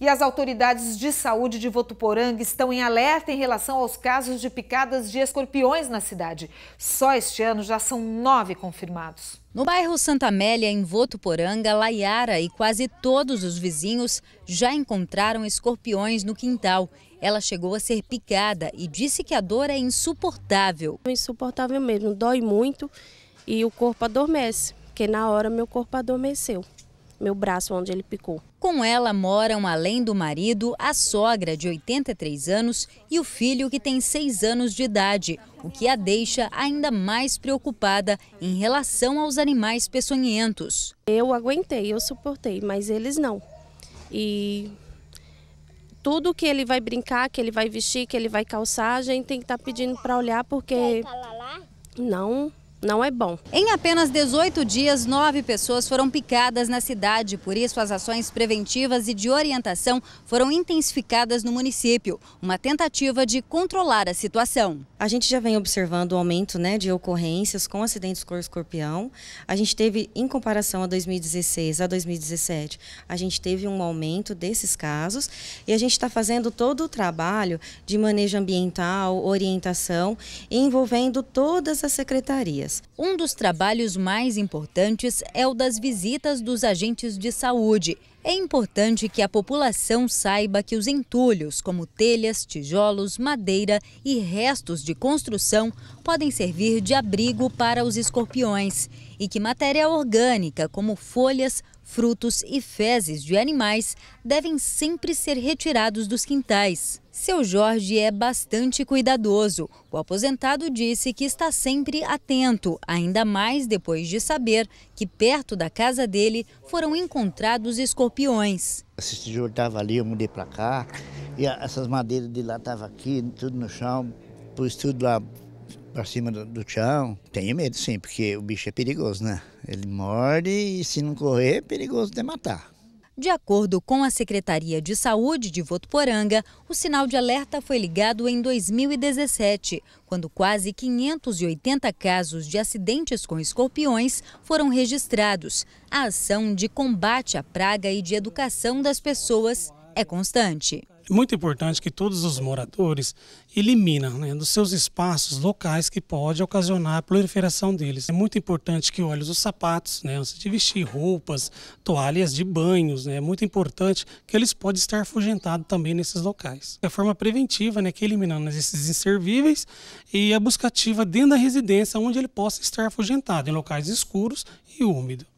E as autoridades de saúde de Votuporanga estão em alerta em relação aos casos de picadas de escorpiões na cidade. Só este ano já são nove confirmados. No bairro Santa Amélia, em Votuporanga, Laiara e quase todos os vizinhos já encontraram escorpiões no quintal. Ela chegou a ser picada e disse que a dor é insuportável. É insuportável mesmo, dói muito e o corpo adormece, porque na hora meu corpo adormeceu meu braço onde ele picou. Com ela moram, além do marido, a sogra de 83 anos e o filho que tem 6 anos de idade, o que a deixa ainda mais preocupada em relação aos animais peçonhentos. Eu aguentei, eu suportei, mas eles não. E tudo que ele vai brincar, que ele vai vestir, que ele vai calçar, a gente tem que estar tá pedindo para olhar porque tá não não é bom. Em apenas 18 dias, nove pessoas foram picadas na cidade, por isso as ações preventivas e de orientação foram intensificadas no município, uma tentativa de controlar a situação. A gente já vem observando o aumento né, de ocorrências com acidentes com escorpião. A gente teve, em comparação a 2016 a 2017, a gente teve um aumento desses casos e a gente está fazendo todo o trabalho de manejo ambiental, orientação, envolvendo todas as secretarias. Um dos trabalhos mais importantes é o das visitas dos agentes de saúde, é importante que a população saiba que os entulhos, como telhas, tijolos, madeira e restos de construção, podem servir de abrigo para os escorpiões e que matéria orgânica, como folhas, frutos e fezes de animais, devem sempre ser retirados dos quintais. Seu Jorge é bastante cuidadoso. O aposentado disse que está sempre atento, ainda mais depois de saber que perto da casa dele foram encontrados escorpiões Alpiões. Esses tijolos estava ali, eu mudei para cá, e essas madeiras de lá estavam aqui, tudo no chão, pus tudo lá para cima do, do chão. Tenho medo sim, porque o bicho é perigoso, né? Ele morde e se não correr é perigoso de matar. De acordo com a Secretaria de Saúde de Votuporanga, o sinal de alerta foi ligado em 2017, quando quase 580 casos de acidentes com escorpiões foram registrados. A ação de combate à praga e de educação das pessoas é constante. É muito importante que todos os moradores eliminam né, dos seus espaços locais que pode ocasionar a proliferação deles. É muito importante que olhe os sapatos, né, antes de vestir roupas, toalhas de banhos. Né, é muito importante que eles podem estar afugentados também nesses locais. É a forma preventiva, né, que eliminando esses inservíveis e a buscativa dentro da residência onde ele possa estar afugentado, em locais escuros e úmidos.